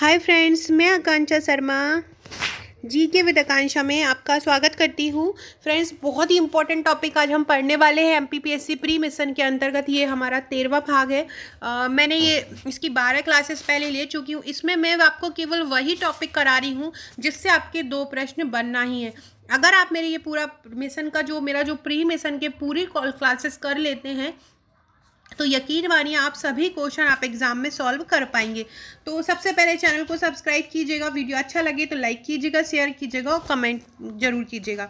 hi friends मैं आकांक्षा शर्मा जी के with आकांक्षा में आपका स्वागत करती हूँ फ्रेंड्स बहुत ही इंपॉर्टेंट टॉपिक आज हम पढ़ने वाले हैं एमपीपीएससी प्री मिशन के अंतर्गत ये हमारा तेरवा भाग है आ, मैंने ये इसकी बारह क्लासेस पहले ले चुकी हूँ इसमें मैं आपको केवल वही टॉपिक करा रही हूँ जिससे आपके दो प्रश्न बनना ही है अगर आप मेरे ये पूरा मिशन का जो मेरा जो प्री मिशन के पूरी क्लासेस कर लेते हैं तो यकीन मानिए आप सभी क्वेश्चन आप एग्जाम में सॉल्व कर पाएंगे तो सबसे पहले चैनल को सब्सक्राइब कीजिएगा वीडियो अच्छा लगे तो लाइक कीजिएगा शेयर कीजिएगा और कमेंट जरूर कीजिएगा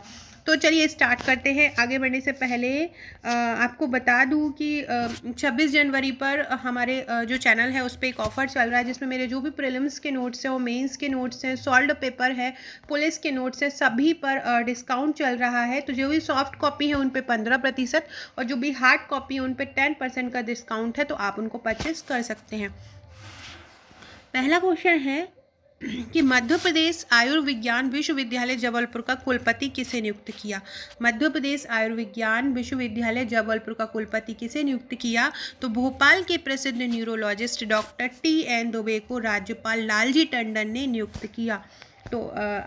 तो चलिए स्टार्ट करते हैं आगे बढ़ने से पहले आपको बता दूँ कि छब्बीस जनवरी पर हमारे जो चैनल है उस पर एक ऑफ़र चल रहा है जिसमें मेरे जो भी प्रिलिम्स के नोट्स हैं वो मेंस के नोट्स हैं सॉल्ड पेपर है पुलिस के नोट्स हैं सभी पर डिस्काउंट चल रहा है तो जो भी सॉफ्ट कॉपी है उन पर पंद्रह प्रतिशत और जो भी हार्ड कॉपी है उन पर टेन परसेंट का डिस्काउंट है तो आप उनको परचेस कर सकते हैं पहला क्वेश्चन है कि मध्य प्रदेश आयुर्विज्ञान विश्वविद्यालय जबलपुर का कुलपति किसे नियुक्त किया मध्य प्रदेश आयुर्विज्ञान विश्वविद्यालय जबलपुर का कुलपति किसे नियुक्त किया तो भोपाल के प्रसिद्ध neurologist doctor T N Dubey को राज्यपाल लालजी टंडन ने नियुक्त किया तो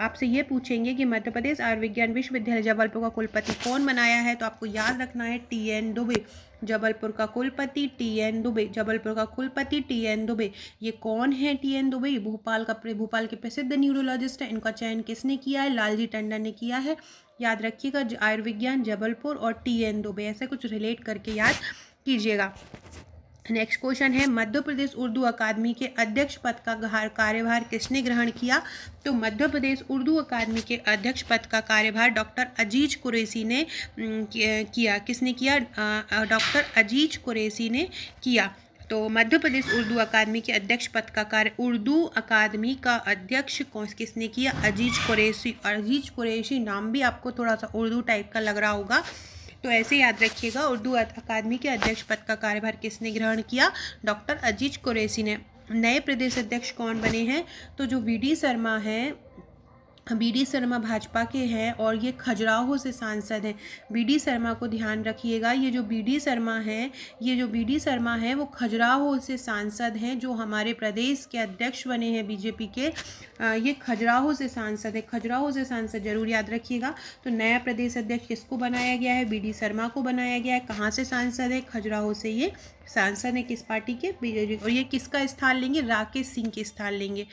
आपसे ये पूछेंगे कि मध्य प्रदेश आयुर्विज्ञान विश्वविद्यालय जबलपुर का कुलपति कौन बनाया है तो आपको याद रखना है टी एन दुबे जबलपुर का कुलपति टी एन दुबे जबलपुर का कुलपति टी एन दुबे ये कौन है टी एन दुबे भोपाल का भोपाल के प्रसिद्ध न्यूरोलॉजिस्ट है इनका चयन किसने किया है लालजी टंडन ने किया है याद रखिएगा आयुर्विज्ञान जबलपुर और टी एन दुबे ऐसे कुछ रिलेट करके याद कीजिएगा नेक्स्ट क्वेश्चन है मध्य प्रदेश उर्दू अकादमी के अध्यक्ष पद का कार्यभार किसने ग्रहण किया तो मध्य प्रदेश उर्दू अकादमी के अध्यक्ष पद का कार्यभार डॉक्टर अजीज कुरैसी ने किया किसने किया डॉक्टर अजीज कुरैसी ने किया तो मध्य प्रदेश उर्दू अकादमी के अध्यक्ष पद का कार्य उर्दू अकादमी का अध्यक्ष कौन किसने किया अजीज कुरैशी अजीज कुरैशी नाम भी आपको थोड़ा सा उर्दू टाइप का लग रहा होगा तो ऐसे याद रखिएगा उर्दू अकादमी के अध्यक्ष पद का कार्यभार किसने ग्रहण किया डॉक्टर अजीज कुरैसी ने नए प्रदेश अध्यक्ष कौन बने हैं तो जो वी डी शर्मा हैं बी डी शर्मा भाजपा के हैं और ये खजुराहो से सांसद हैं बी डी शर्मा को ध्यान रखिएगा ये जो बी डी शर्मा हैं ये जो बी डी शर्मा हैं वो खजुराहो से सांसद हैं जो हमारे प्रदेश के अध्यक्ष बने हैं बीजेपी के आ, ये खजुराहो से सांसद हैं खजुराहो से सांसद जरूर याद रखिएगा तो नया प्रदेश अध्यक्ष किसको बनाया गया है बी डी शर्मा को बनाया गया है कहाँ से सांसद है खजुराहो से ये सांसद हैं किस पार्टी के और ये किसका स्थान लेंगे राकेश सिंह के स्थान लेंगे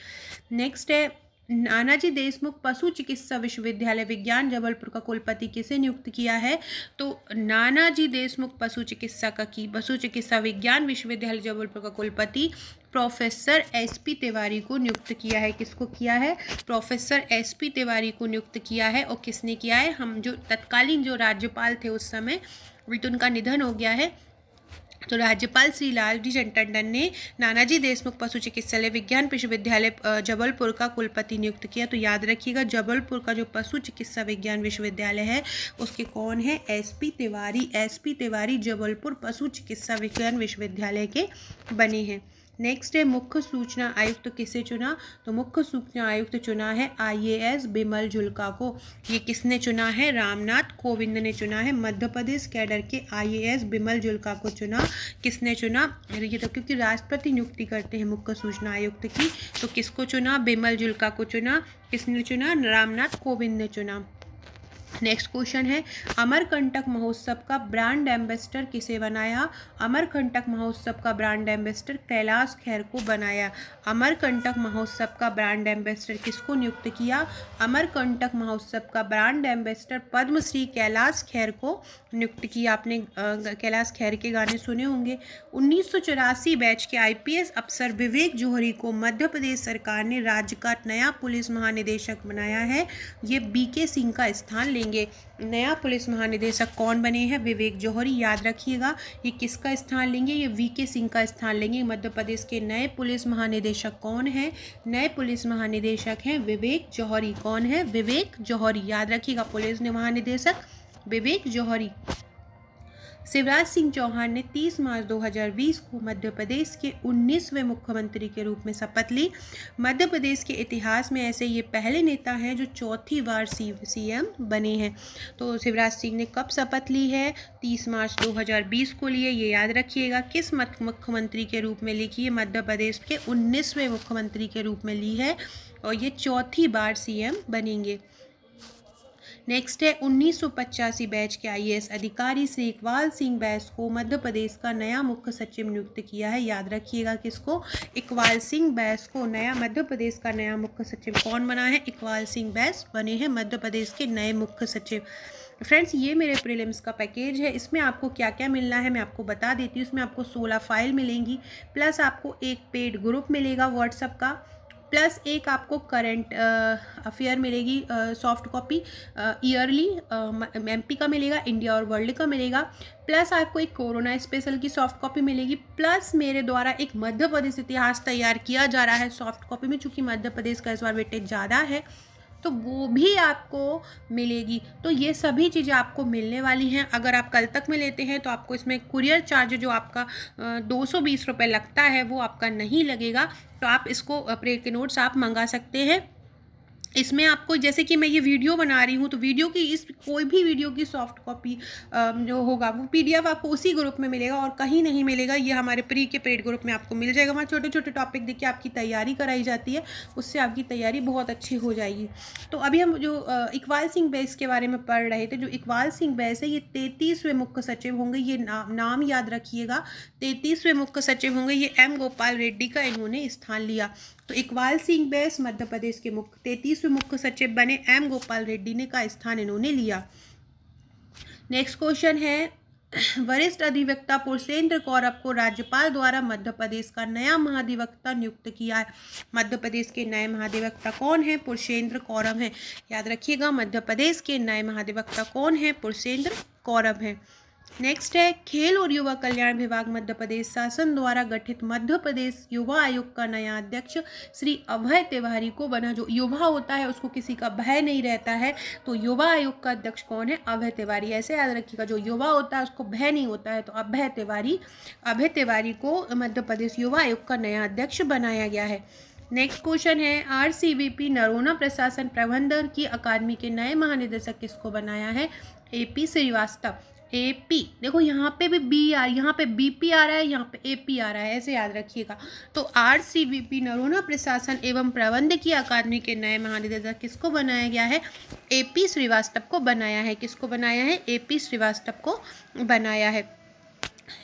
नेक्स्ट है नानाजी देशमुख पशु चिकित्सा विश्वविद्यालय विज्ञान जबलपुर का कुलपति किसे नियुक्त किया है तो नानाजी देशमुख पशु चिकित्सा का की पशु चिकित्सा विज्ञान विश्वविद्यालय जबलपुर का कुलपति प्रोफेसर एस पी तिवारी को नियुक्त किया है किसको किया है प्रोफेसर एस पी तिवारी को नियुक्त किया है और किसने किया है हम जो तत्कालीन जो राज्यपाल थे उस समय उनका निधन हो गया है तो राज्यपाल श्री लालजी टंडन ने नानाजी देशमुख पशु चिकित्सालय विज्ञान विश्वविद्यालय जबलपुर का कुलपति नियुक्त किया तो याद रखिएगा जबलपुर का जो पशु चिकित्सा विज्ञान विश्वविद्यालय है उसके कौन है एसपी तिवारी एसपी तिवारी जबलपुर पशु चिकित्सा विज्ञान विश्वविद्यालय के बने हैं नेक्स्ट है मुख्य सूचना आयुक्त तो किसे चुना तो मुख्य सूचना आयुक्त तो चुना है आईएएस बिमल झुलका को ये किसने चुना है रामनाथ कोविंद ने चुना है मध्य प्रदेश कैडर के आईएएस बिमल झुलका को चुना किसने चुना ये तो क्योंकि राष्ट्रपति नियुक्ति करते हैं मुख्य सूचना आयुक्त की तो किसको चुना बिमल झुलका को चुना किसने चुना रामनाथ कोविंद ने चुना नेक्स्ट क्वेश्चन है अमरकंटक महोत्सव का ब्रांड एम्बेसडर किसे बनाया अमरकंटक महोत्सव का ब्रांड एम्बेसडर कैलाश खैर को बनाया अमरकंटक महोत्सव का ब्रांड एम्बेसडर किसको नियुक्त किया अमरकंटक महोत्सव का ब्रांड एम्बेसडर पद्मश्री कैलाश खैर को नियुक्त किया आपने कैलाश खैर के गाने सुने होंगे उन्नीस बैच के आई अफसर विवेक जौहरी को मध्य प्रदेश सरकार ने राज्य का नया पुलिस महानिदेशक बनाया है ये बी सिंह का स्थान ले देंगे नया पुलिस महानिदेशक कौन बने हैं विवेक जौहरी याद रखिएगा ये किसका स्थान लेंगे ये वी के सिंह का स्थान लेंगे मध्य प्रदेश के नए पुलिस महानिदेशक कौन है नए पुलिस महानिदेशक हैं विवेक जौहरी कौन है विवेक जौहरी याद रखिएगा पुलिस महानिदेशक विवेक जौहरी शिवराज सिंह चौहान ने 30 मार्च 2020 को मध्य प्रदेश के 19वें मुख्यमंत्री के रूप में शपथ ली मध्य प्रदेश के इतिहास में ऐसे ये पहले नेता हैं जो चौथी बार सीएम बने हैं तो शिवराज सिंह ने कब शपथ ली है 30 मार्च 2020 को लिए ये याद रखिएगा किस मुख्यमंत्री के रूप में लिखी है मध्य प्रदेश के उन्नीसवें मुख्यमंत्री के रूप में ली है और ये चौथी बार सी बनेंगे नेक्स्ट है उन्नीस बैच के आईएएस अधिकारी श्री इकबाल सिंह बैस को मध्य प्रदेश का नया मुख्य सचिव नियुक्त किया है याद रखिएगा किसको इकबाल सिंह बैस को नया मध्य प्रदेश का नया मुख्य सचिव कौन बना है इकबाल सिंह बैस बने हैं मध्य प्रदेश के नए मुख्य सचिव फ्रेंड्स ये मेरे प्रीलिम्स का पैकेज है इसमें आपको क्या क्या मिलना है मैं आपको बता देती हूँ इसमें आपको सोलह फाइल मिलेंगी प्लस आपको एक पेड ग्रुप मिलेगा व्हाट्सअप का प्लस एक आपको करंट अफेयर मिलेगी सॉफ्ट कॉपी ईयरली एम का मिलेगा इंडिया और वर्ल्ड का मिलेगा प्लस आपको एक कोरोना स्पेशल की सॉफ्ट कॉपी मिलेगी प्लस मेरे द्वारा एक मध्य प्रदेश इतिहास तैयार किया जा रहा है सॉफ्ट कॉपी में चूँकि मध्य प्रदेश का इस बार वेटेज ज़्यादा है तो वो भी आपको मिलेगी तो ये सभी चीज़ें आपको मिलने वाली हैं अगर आप कल तक में लेते हैं तो आपको इसमें कुरियर चार्ज जो आपका दो सौ लगता है वो आपका नहीं लगेगा तो आप इसको अपने के नोट्स आप मंगा सकते हैं इसमें आपको जैसे कि मैं ये वीडियो बना रही हूँ तो वीडियो की इस कोई भी वीडियो की सॉफ्ट कॉपी जो होगा वो पीडीएफ आपको उसी ग्रुप में मिलेगा और कहीं नहीं मिलेगा ये हमारे प्री के पेड ग्रुप में आपको मिल जाएगा वहाँ छोटे छोटे टॉपिक देखिए आपकी तैयारी कराई जाती है उससे आपकी तैयारी बहुत अच्छी हो जाएगी तो अभी हम जो इकबाल सिंह बैस के बारे में पढ़ रहे थे जो इकबाल सिंह बैस है ये तैतीसवें मुख्य सचिव होंगे ये नाम नाम याद रखिएगा तैतीसवें मुख्य सचिव होंगे ये एम गोपाल रेड्डी का इन्होंने स्थान लिया तो इकबाल सिंह बैस मध्य प्रदेश के मुख्य तैतीसवें मुख्य सचिव बने एम गोपाल रेड्डी ने का स्थान इन्होंने लिया नेक्स्ट क्वेश्चन है वरिष्ठ अधिवक्ता पुरसेंद्र कौरव को राज्यपाल द्वारा मध्य प्रदेश का नया महाधिवक्ता नियुक्त किया है मध्य प्रदेश के नए महाधिवक्ता कौन है पुरसेंद्र कौरव हैं याद रखिएगा मध्य प्रदेश के नए महाधिवक्ता कौन है पुरसेंद्र कौरव हैं नेक्स्ट है खेल और युवा कल्याण विभाग मध्य प्रदेश शासन द्वारा गठित मध्य प्रदेश युवा आयोग का नया अध्यक्ष श्री अभय तिवारी को बना जो युवा होता है उसको किसी का भय नहीं रहता है तो युवा आयोग का अध्यक्ष कौन है अभय तिवारी ऐसे याद रखिएगा जो युवा होता है उसको भय नहीं होता है तो अभय तिवारी अभय तिवारी को मध्य प्रदेश युवा आयोग का नया अध्यक्ष बनाया गया है नेक्स्ट क्वेश्चन है आर नरोना प्रशासन प्रबंधन की अकादमी के नए महानिदेशक किसको बनाया है पी श्रीवास्तव ए पी देखो यहाँ पे भी बी आर यहाँ पे बी पी आ रहा है यहाँ पे ए पी आ रहा है ऐसे याद रखिएगा तो R C B P Noronha प्रशासन एवं प्रबंधकीय अकादमी के नए महानिदेशक किसको बनाया गया है ए पी श्रीवास्तव को बनाया है किसको बनाया है ए पी श्रीवास्तव को बनाया है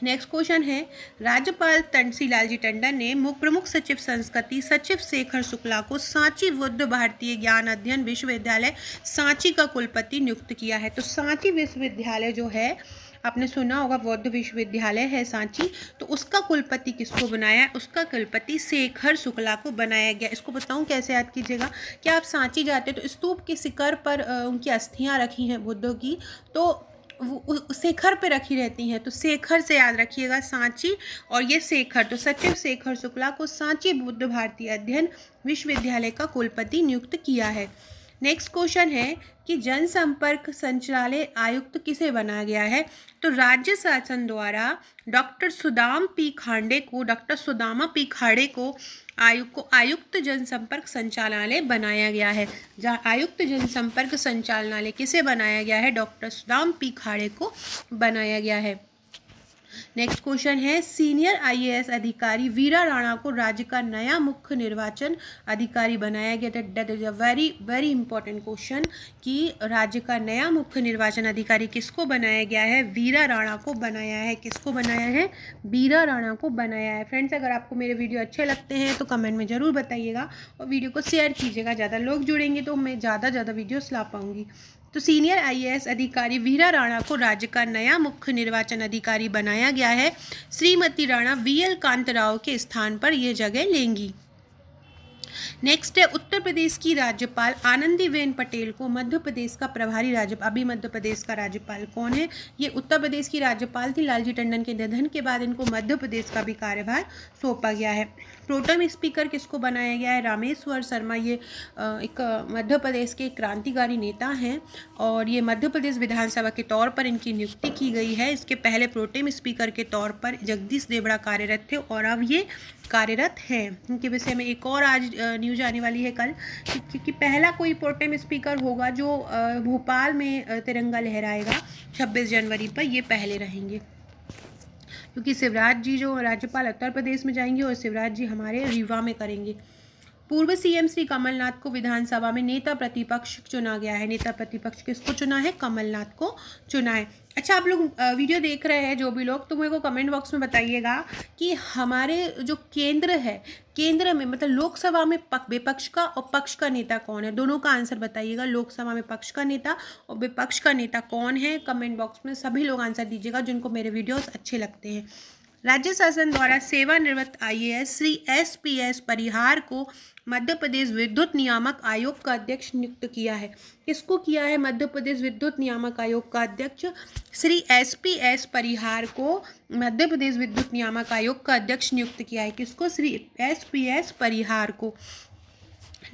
नेक्स्ट क्वेश्चन है राज्यपाल लाल जी टंडन ने मुख्य प्रमुख सचिव संस्कृति सचिव शेखर शुक्ला को सांची बुद्ध भारतीय ज्ञान अध्ययन विश्वविद्यालय सांची का कुलपति नियुक्त किया है तो सांची विश्वविद्यालय जो है आपने सुना होगा बौद्ध विश्वविद्यालय है सांची तो उसका कुलपति किसको बनाया है उसका कुलपति शेखर शुक्ला को बनाया गया इसको बताऊँ कैसे याद कीजिएगा क्या आप सांची जाते तो स्तूप के शिखर पर उनकी अस्थियाँ रखी हैं बुद्धों की तो वो शेखर पे रखी रहती हैं तो शेखर से याद रखिएगा सांची और ये शेखर तो सचिव शेखर शुक्ला को सांची बुद्ध भारतीय अध्ययन विश्वविद्यालय का कुलपति नियुक्त किया है नेक्स्ट क्वेश्चन है कि जनसंपर्क संचालय आयुक्त किसे बनाया गया है तो राज्य शासन द्वारा डॉक्टर सुदाम पी खांडे को डॉक्टर सुदामा पी खाड़े को आयुक्त को आयुक्त जनसंपर्क संचालनालय बनाया गया है जहाँ आयुक्त जनसंपर्क संचालनालय किसे बनाया गया है डॉक्टर सुदाम पी खाड़े को बनाया गया है नेक्स्ट क्वेश्चन है सीनियर आईएएस अधिकारी वीरा राणा को राज्य का नया मुख्य निर्वाचन अधिकारी बनाया गया that that is a very very important question कि राज्य का नया मुख्य निर्वाचन अधिकारी किसको बनाया गया है वीरा राणा को बनाया है किसको बनाया है वीरा राणा को बनाया है फ्रेंड्स अगर आपको मेरे वीडियो अच्छे लगते हैं तो कमेंट में ज़रूर बताइएगा और वीडियो को शेयर कीजिएगा ज़्यादा लोग जुड़ेंगे तो मैं ज़्यादा ज़्यादा वीडियोस ला पाऊँगी तो सीनियर आईएएस अधिकारी वीरा राणा को राज्य का नया मुख्य निर्वाचन अधिकारी बनाया गया है श्रीमती राणा वीएल कांतराव के स्थान पर यह जगह लेंगी नेक्स्ट है उत्तर प्रदेश की राज्यपाल आनंदीबेन पटेल को मध्य प्रदेश का प्रभारी राज्यपाल अभी मध्य प्रदेश का राज्यपाल कौन है ये उत्तर प्रदेश की राज्यपाल थी लालजी टंडन के निधन के बाद इनको मध्य प्रदेश का भी कार्यभार सौंपा गया है प्रोटम स्पीकर किसको बनाया गया है रामेश्वर शर्मा ये एक मध्य प्रदेश के क्रांतिकारी नेता हैं और ये मध्य प्रदेश विधानसभा के तौर पर इनकी नियुक्ति की गई है इसके पहले प्रोटेम स्पीकर के तौर पर जगदीश देवड़ा कार्यरत थे और अब ये कार्यरत हैं इनके विषय में एक और आज न्यूज आने वाली है कल क्योंकि पहला कोई प्रोटेम स्पीकर होगा जो भोपाल में तिरंगा लहराएगा छब्बीस जनवरी पर ये पहले रहेंगे क्योंकि शिवराज जी जो राज्यपाल उत्तर प्रदेश में जाएंगे और शिवराज जी हमारे रीवा में करेंगे पूर्व सीएम श्री कमलनाथ को विधानसभा में नेता प्रतिपक्ष चुना गया है नेता प्रतिपक्ष किसको चुना है कमलनाथ को चुना है अच्छा आप लोग वीडियो देख रहे हैं जो भी लोग तो मेरे को कमेंट बॉक्स में बताइएगा कि हमारे जो केंद्र है केंद्र में मतलब लोकसभा में पक विपक्ष का और पक्ष का नेता कौन है दोनों का आंसर बताइएगा लोकसभा में पक्ष का नेता और विपक्ष का नेता कौन है कमेंट बॉक्स में सभी लोग आंसर दीजिएगा जिनको मेरे वीडियोस अच्छे लगते हैं राज्य शासन द्वारा सेवानिवृत्त S Shri S P S Parihar को मध्य प्रदेश विद्युत नियामक आयोग का अध्यक्ष नियुक्त किया है किसको किया है मध्य प्रदेश विद्युत नियामक आयोग का अध्यक्ष Shri S P S Parihar को मध्य प्रदेश विद्युत नियामक आयोग का अध्यक्ष नियुक्त किया है किसको Shri S P S Parihar को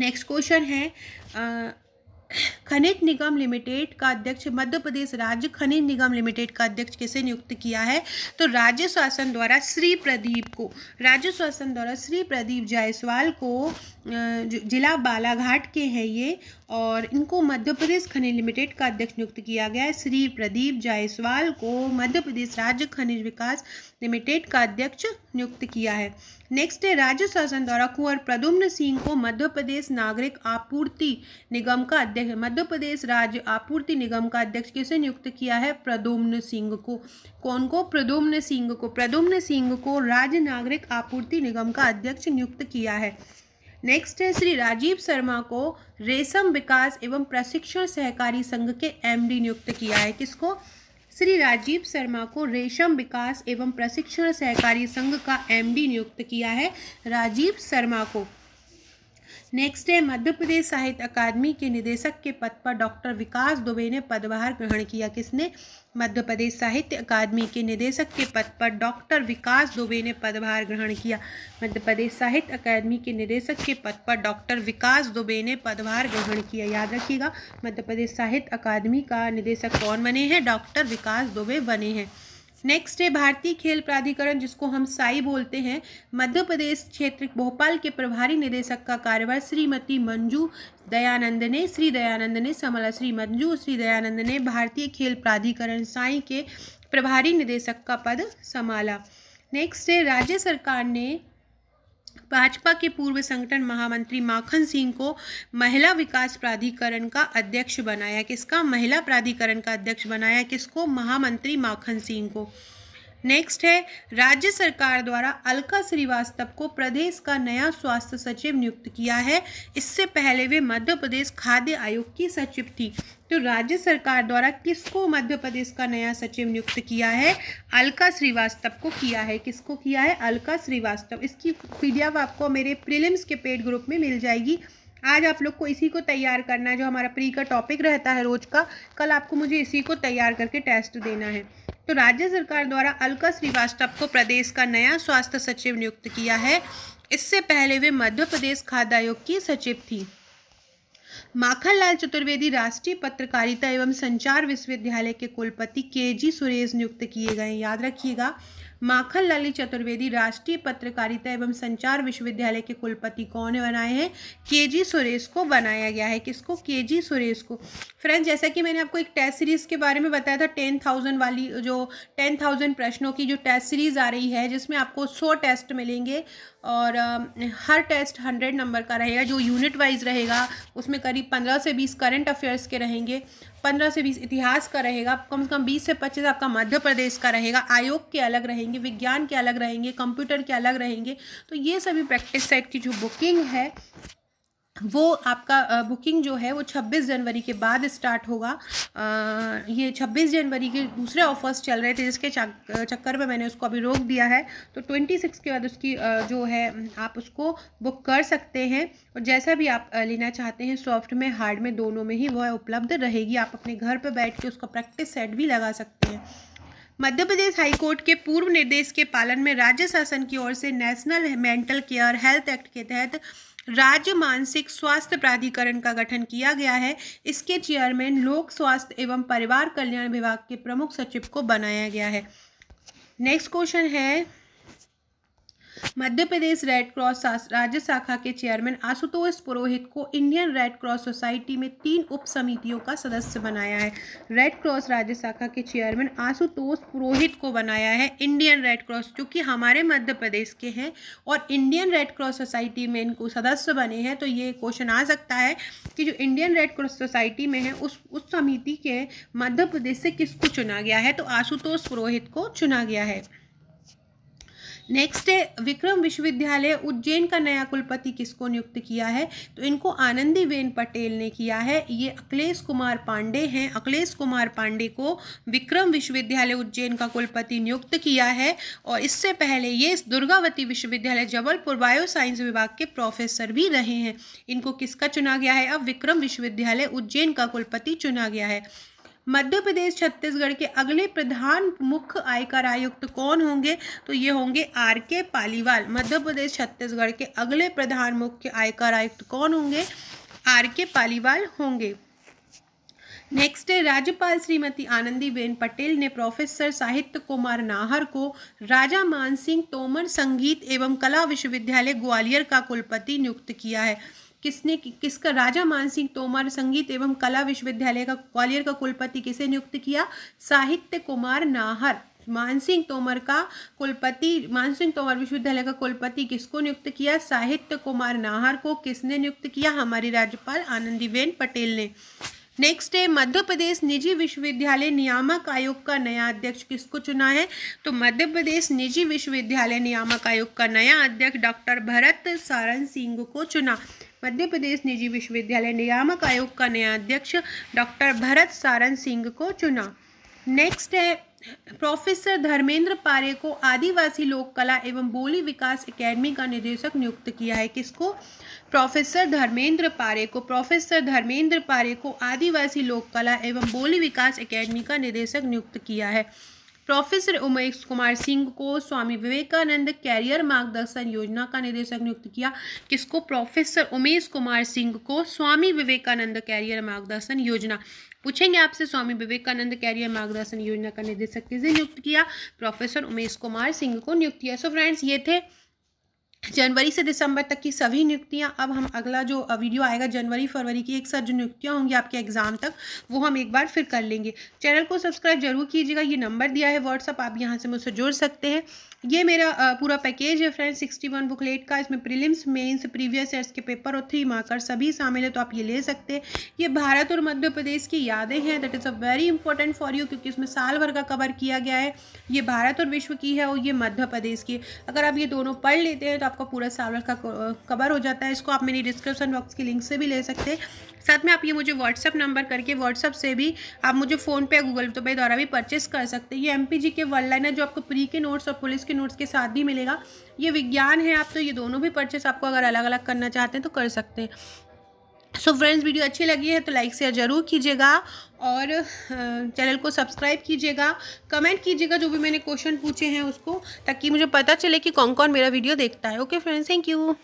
नेक्स्ट क्वेश्चन है खनिज निगम लिमिटेड का अध्यक्ष मध्य प्रदेश राज्य खनिज निगम लिमिटेड का अध्यक्ष किसे नियुक्त किया है तो राज्य शासन द्वारा श्री प्रदीप को राज्य शासन द्वारा श्री प्रदीप जायसवाल को जिला बालाघाट के हैं ये और इनको मध्य प्रदेश खनिज लिमिटेड का अध्यक्ष नियुक्त किया गया है श्री प्रदीप जायसवाल को मध्य प्रदेश राज्य खनिज विकास लिमिटेड का अध्यक्ष नियुक्त किया है नेक्स्ट है राज्य शासन द्वारा कुंवर प्रदुम्न सिंह को मध्य प्रदेश नागरिक आपूर्ति निगम का अध्यक्ष अध्यक्ष मध्य प्रदेश राज्य आपूर्ति निगम का अध्यक्ष किसे नियुक्त किया है प्रदुम्न सिंह को कौन को प्रदुम्न सिंह को प्रदुम्न सिंह को राज्य नागरिक आपूर्ति निगम का अध्यक्ष नियुक्त किया है नेक्स्ट है श्री राजीव शर्मा को रेशम विकास एवं प्रशिक्षण सहकारी संघ के एमडी नियुक्त किया है किसको श्री राजीव शर्मा को रेशम विकास एवं प्रशिक्षण सहकारी संघ का एमडी नियुक्त किया है राजीव शर्मा को नेक्स्ट है मध्य प्रदेश साहित्य अकादमी के निदेशक के पद पर डॉक्टर विकास दुबे ने पदभार ग्रहण किया किसने मध्य प्रदेश साहित्य अकादमी के निदेशक के पद पर डॉक्टर विकास दुबे ने पदभार ग्रहण किया मध्य प्रदेश साहित्य अकादमी के निदेशक के पद पर डॉक्टर विकास दुबे ने पदभार ग्रहण किया याद रखिएगा मध्य प्रदेश साहित्य अकादमी का निदेशक कौन बने हैं डॉक्टर विकास दुबे बने हैं नेक्स्ट है भारतीय खेल प्राधिकरण जिसको हम साई बोलते हैं मध्य प्रदेश क्षेत्र भोपाल के प्रभारी निदेशक का कार्यभार श्रीमती मंजू दयानंद ने श्री दयानंद ने संभाला श्री मंजू श्री दयानंद ने भारतीय खेल प्राधिकरण साई के प्रभारी निदेशक का पद संभाला नेक्स्ट है राज्य सरकार ने भाजपा के पूर्व संगठन महामंत्री माखन सिंह को महिला विकास प्राधिकरण का अध्यक्ष बनाया किसका महिला प्राधिकरण का अध्यक्ष बनाया किसको महामंत्री माखन सिंह को नेक्स्ट है राज्य सरकार द्वारा अलका श्रीवास्तव को प्रदेश का नया स्वास्थ्य सचिव नियुक्त किया है इससे पहले वे मध्य प्रदेश खाद्य आयोग की सचिव थी तो राज्य सरकार द्वारा किसको मध्य प्रदेश का नया सचिव नियुक्त किया है अलका श्रीवास्तव को किया है किसको किया है अलका श्रीवास्तव इसकी पीडीएफ आपको मेरे प्रिलिम्स के पेड ग्रुप में मिल जाएगी आज आप लोग को इसी को तैयार करना है जो हमारा प्री का टॉपिक रहता है रोज का कल आपको मुझे इसी को तैयार करके टेस्ट देना है तो राज्य सरकार द्वारा अलका श्रीवास्तव को प्रदेश का नया स्वास्थ्य सचिव नियुक्त किया है इससे पहले वे मध्य प्रदेश खाद्य आयोग की सचिव थी माखन लाल चतुर्वेदी राष्ट्रीय पत्रकारिता एवं संचार विश्वविद्यालय के कुलपति के जी सुरेश नियुक्त किए गए याद रखिएगा माखन लाली चतुर्वेदी राष्ट्रीय पत्रकारिता एवं संचार विश्वविद्यालय के कुलपति कौन बनाए हैं के जी सुरेश को बनाया गया है किसको के जी सुरेश को फ्रेंड्स जैसा कि मैंने आपको एक टेस्ट सीरीज़ के बारे में बताया था टेन थाउजेंड वाली जो टेन थाउजेंड प्रश्नों की जो टेस्ट सीरीज़ आ रही है जिसमें आपको सौ टेस्ट मिलेंगे और हर टेस्ट हंड्रेड नंबर का रहेगा जो यूनिट वाइज रहेगा उसमें करीब पंद्रह से बीस करंट अफेयर्स के रहेंगे पंद्रह से बीस इतिहास का रहेगा कम से कम बीस से पच्चीस आपका मध्य प्रदेश का रहेगा आयोग के अलग रहेंगे विज्ञान के अलग रहेंगे कंप्यूटर के अलग रहेंगे तो ये सभी प्रैक्टिस सेट की जो बुकिंग है वो आपका बुकिंग जो है वो 26 जनवरी के बाद स्टार्ट होगा आ, ये 26 जनवरी के दूसरे ऑफर्स चल रहे थे जिसके चक्कर में मैंने उसको अभी रोक दिया है तो 26 के बाद उसकी जो है आप उसको बुक कर सकते हैं और जैसा भी आप लेना चाहते हैं सॉफ्ट में हार्ड में दोनों में ही वो उपलब्ध रहेगी आप अपने घर पर बैठ के उसका प्रैक्टिस सेट भी लगा सकते हैं मध्य प्रदेश हाईकोर्ट के पूर्व निर्देश के पालन में राज्य शासन की ओर से national mental care health act के तहत राज्य मानसिक स्वास्थ्य प्राधिकरण का गठन किया गया है इसके चेयरमैन लोक स्वास्थ्य एवं परिवार कल्याण विभाग के प्रमुख सचिव को बनाया गया है नेक्स्ट क्वेश्चन है मध्य प्रदेश रेड क्रॉस राज्य शाखा के चेयरमैन आशुतोष पुरोहित को इंडियन रेड क्रॉस सोसाइटी में तीन उप समितियों का सदस्य बनाया है रेड क्रॉस राज्य शाखा के चेयरमैन आशुतोष पुरोहित को बनाया है इंडियन रेड क्रॉस जो कि हमारे मध्य प्रदेश के हैं और इंडियन रेड क्रॉस सोसाइटी में इनको सदस्य बने हैं तो ये क्वेश्चन आ सकता है कि जो इंडियन रेड क्रॉस सोसाइटी में है उस उस समिति के मध्य प्रदेश से किसको चुना गया है तो आशुतोष पुरोहित को चुना गया है नेक्स्ट है विक्रम विश्वविद्यालय उज्जैन का नया कुलपति किसको नियुक्त किया है तो इनको आनंदीबेन पटेल ने किया है ये अखिलेश कुमार पांडे हैं अखिलेश कुमार पांडे को विक्रम विश्वविद्यालय उज्जैन का कुलपति नियुक्त किया है और इससे पहले ये दुर्गावती विश्वविद्यालय जबलपुर बायोसाइंस विभाग के प्रोफेसर भी रहे हैं इनको किसका चुना गया है अब विक्रम विश्वविद्यालय उज्जैन का कुलपति चुना गया है मध्य प्रदेश छत्तीसगढ़ के अगले प्रधान मुख्य आयकर आयुक्त कौन होंगे तो ये होंगे आर के पालीवाल मध्य प्रदेश छत्तीसगढ़ के अगले प्रधान मुख्य आयकर आयुक्त कौन होंगे आर के पालीवाल होंगे नेक्स्ट है राज्यपाल श्रीमती आनंदीबेन पटेल ने प्रोफेसर साहित्य कुमार नाहर को राजा मानसिंह तोमर संगीत एवं कला विश्वविद्यालय ग्वालियर का कुलपति नियुक्त किया है किसने किसका राजा मान सिंह तोमर संगीत एवं कला विश्वविद्यालय का ग्वालियर का कुलपति किसे नियुक्त किया साहित्य कुमार नाहर मान सिंह तोमर का कुलपति मान सिंह तोमर विश्वविद्यालय का कुलपति किसको नियुक्त किया साहित्य कुमार नाहर को किसने नियुक्त किया हमारी राज्यपाल आनंदीबेन पटेल ने नेक्स्ट है मध्य प्रदेश निजी विश्वविद्यालय नियामक आयोग का नया अध्यक्ष किसको चुना है तो मध्य प्रदेश निजी विश्वविद्यालय नियामक आयोग का नया अध्यक्ष डॉक्टर भरत सारन सिंह को चुना मध्य प्रदेश निजी विश्वविद्यालय नियामक आयोग का नया अध्यक्ष डॉक्टर भरत सारन सिंह को चुना नेक्स्ट है प्रोफेसर धर्मेंद्र पारे को आदिवासी लोक कला एवं बोली विकास एकेडमी का निदेशक नियुक्त किया है किसको प्रोफेसर धर्मेंद्र पारे को प्रोफेसर धर्मेंद्र पारे को आदिवासी लोक कला एवं बोली विकास एकेडमी का निदेशक नियुक्त किया है प्रोफेसर उमेश कुमार सिंह को स्वामी विवेकानंद कैरियर मार्गदर्शन योजना का निदेशक नियुक्त किया किसको प्रोफेसर उमेश कुमार सिंह को स्वामी विवेकानंद कैरियर मार्गदर्शन योजना पूछेंगे आपसे स्वामी विवेकानंद कैरियर मार्गदर्शन योजना का निदेशक किसे नियुक्त किया प्रोफेसर उमेश कुमार सिंह को नियुक्त किया सो फ्रेंड्स ये थे जनवरी से दिसंबर तक की सभी नियुक्तियां अब हम अगला जो वीडियो आएगा जनवरी फरवरी की एक साथ जो नियुक्तियां होंगी आपके एग्जाम तक वो हम एक बार फिर कर लेंगे चैनल को सब्सक्राइब जरूर कीजिएगा ये नंबर दिया है व्हाट्सअप आप यहाँ से मुझसे जुड़ सकते हैं ये मेरा पूरा पैकेज है फ्रेंड सिक्सटी वन बुकलेट का इसमें प्रिलिम्स मेन्स प्रीवियस ईयर्स के पेपर और थ्री मार्कर सभी शामिल है तो आप ये ले सकते हैं ये भारत और मध्य प्रदेश की यादें हैं that is a very important for you क्योंकि इसमें साल भर का कवर किया गया है ये भारत और विश्व की है और ये मध्य प्रदेश की अगर आप ये दोनों पढ़ लेते हैं तो आपका पूरा सावर का कवर हो जाता है इसको आप मेरी डिस्क्रिप्शन बॉक्स की लिंक से भी ले सकते हैं साथ में आप ये मुझे व्हाट्सअप नंबर करके व्हाट्सअप से भी आप मुझे फ़ोन या गूगल पे तो द्वारा भी परचेस कर सकते हैं ये एम के वन लाइन है जो आपको प्री के नोट्स और पुलिस के नोट्स के साथ भी मिलेगा ये विज्ञान है आप तो ये दोनों भी परचेस आपको अगर अलग अलग करना चाहते हैं तो कर सकते हैं सो so फ्रेंड्स वीडियो अच्छी लगी है तो लाइक शेयर जरूर कीजिएगा और चैनल को सब्सक्राइब कीजिएगा कमेंट कीजिएगा जो भी मैंने क्वेश्चन पूछे हैं उसको ताकि मुझे पता चले कि कौन कौन मेरा वीडियो देखता है ओके फ्रेंड्स थैंक यू